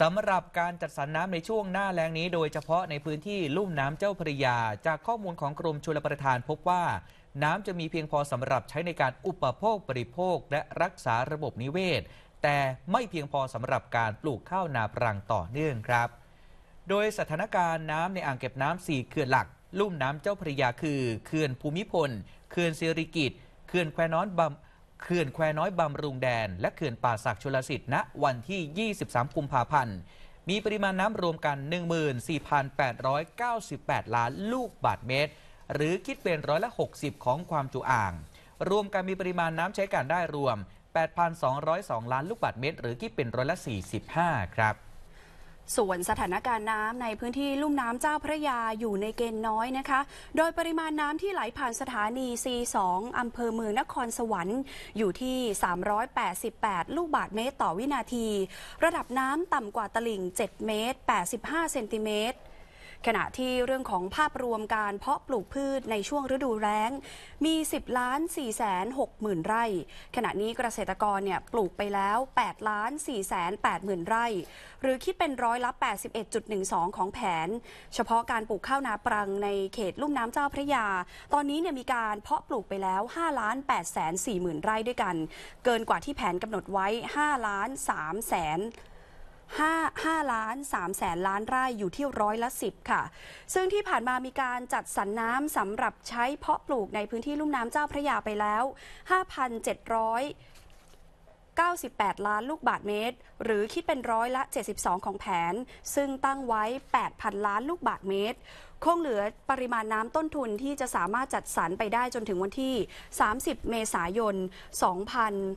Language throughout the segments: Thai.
สำหรับการจัดสรรน้ำในช่วงหน้าแล้งนี้โดยเฉพาะในพื้นที่ลุ่มน้ำเจ้าพริยา จากข้อมูลของกรมชลประทานพบว่า น้ำจะมีเพียงพอสำหรับใช้ในการอุปโภคบริโภคและรักษาระบบนิเวศ แต่ไม่เพียงพอสำหรับการปลูกข้าวนาปรังต่อเนื่องครับ โดยสถานการณ์น้ำในอ่างเก็บน้ำสี่เขื่อนหลัก ลุ่มน้ำเจ้าพริยาคือเขื่อนภูมิพลเขื่อนเซริกิตเขื่อนแควน้อนบาเขื่อนแควน้อยบำรุงแดนและเขื่อนป่าศักชลสิทธิ์ณวันที่ 23 กุมภาพันธ์ มีปริมาณน้ำรวมกัน 14,898 ล้านลูกบาทเมตร หรือคิดเป็นร้อยละ 60 ของความจุอ่าง รวมกันมีปริมาณน้ำใช้การได้รวม 8,202 ล้านลูกบาทเมตร หรือคิดเป็นร้อยละ 45 ครับส่วนสถานการณ์น้ำในพื้นที่ลุ่มน้ำเจ้าพระยาอยู่ในเกณฑ์น้อยนะคะ โดยปริมาณน้ำที่ไหลผ่านสถานี C2 อำเภอเมืองนครสวรรค์ อยู่ที่ 388 ลูกบาทเมตรต่อวินาที ระดับน้ำต่ำกว่าตลิ่ง 7 เมตร 85 เซนติเมตรขณะที่เรื่องของภาพรวมการเพราะปลูกพืชในช่วงฤดูแล้งมี 10 ล้าน4แสน6หมื่นไร่ ขณะนี้เกษตรกรเนี่ยปลูกไปแล้ว8ล้าน4แสน8หมื่นไร่ หรือคิดเป็นร้อยละ 81.12 ของแผน เฉพาะการปลูกข้าวนาปรังในเขตลุ่มน้ำเจ้าพระยา ตอนนี้เนี่ยมีการเพราะปลูกไปแล้ว 5 ล้าน8แสน4หมื่นไร่ด้วยกัน เกินกว่าที่แผนกำหนดไว้ 5 ล้าน3แสน5 5ล้าน3แสนล้านไร่ อยู่ที่ร้อยละ 10 ค่ะ ซึ่งที่ผ่านมามีการจัดสรรน้ำสำหรับใช้เพาะปลูกในพื้นที่ลุ่มน้ำเจ้าพระยาไปแล้ว 5,700 98 ล้านลูกบาทเมตร หรือคิดเป็นร้อยละ 72 ของแผน ซึ่งตั้งไว้ 8,000 ล้านลูกบาทเมตร คงเหลือปริมาณน้ำต้นทุนที่จะสามารถจัดสรรไปได้จนถึงวันที่ 30 เมษายน 2 0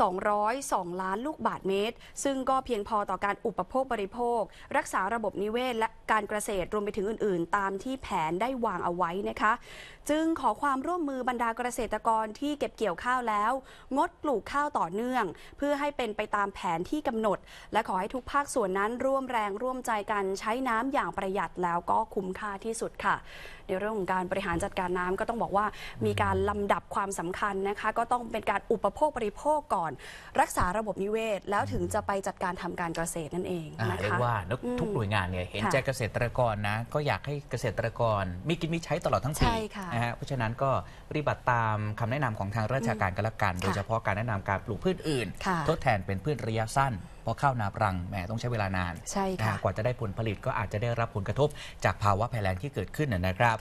202ล้านลูกบาทเมตร ซึ่งก็เพียงพอต่อการอุปโภคบริโภค รักษาระบบนิเวศ และการเกษตรรวมไปถึงอื่นๆ ตามที่แผนได้วางเอาไว้นะคะ จึงขอความร่วมมือบรรดาเกษตรกรที่เก็บเกี่ยวข้าวแล้วงดปลูกข้าวต่อเนื่อง เพื่อให้เป็นไปตามแผนที่กำหนด และขอให้ทุกภาคส่วนนั้นร่วมแรงร่วมใจกันใช้น้ำอย่างประหยัดแล้วก็คุ้มค่าที่สุดค่ะในเรื่องของการบริหารจัดการน้ำก็ต้องบอกว่ามีการลำดับความสำคัญนะคะก็ต้องเป็นการอุปโภคบริโภคก่อน่อนรักษาระบบนิเวศแล้วถึงจะไปจัดการทำการเกษตรนั่นเองอะนะเรียกว่าแล้วทุกหน่วยงานเนี่ยเห็นใจเกษตรกรนะ ก็อยากให้เกษตรกรมีกินมีใช้ตลอดทั้งปีะนะฮะเพราะฉะนั้นก็ปฏิบัติตามคำแนะนำของทางราชการกันละกัน โดยเฉพาะการแนะนำการปลูกพืชอื่น ทดแทนเป็นพืชระยะสั้น เพราะข้านาปรังแหมต้องใช้เวลานานใช่ค่ะกว่าจะได้ผลผลิตก็อาจจะได้รับผลกระทบ จากภาวะภัยแล้งที่เกิดขึ้นนะครับ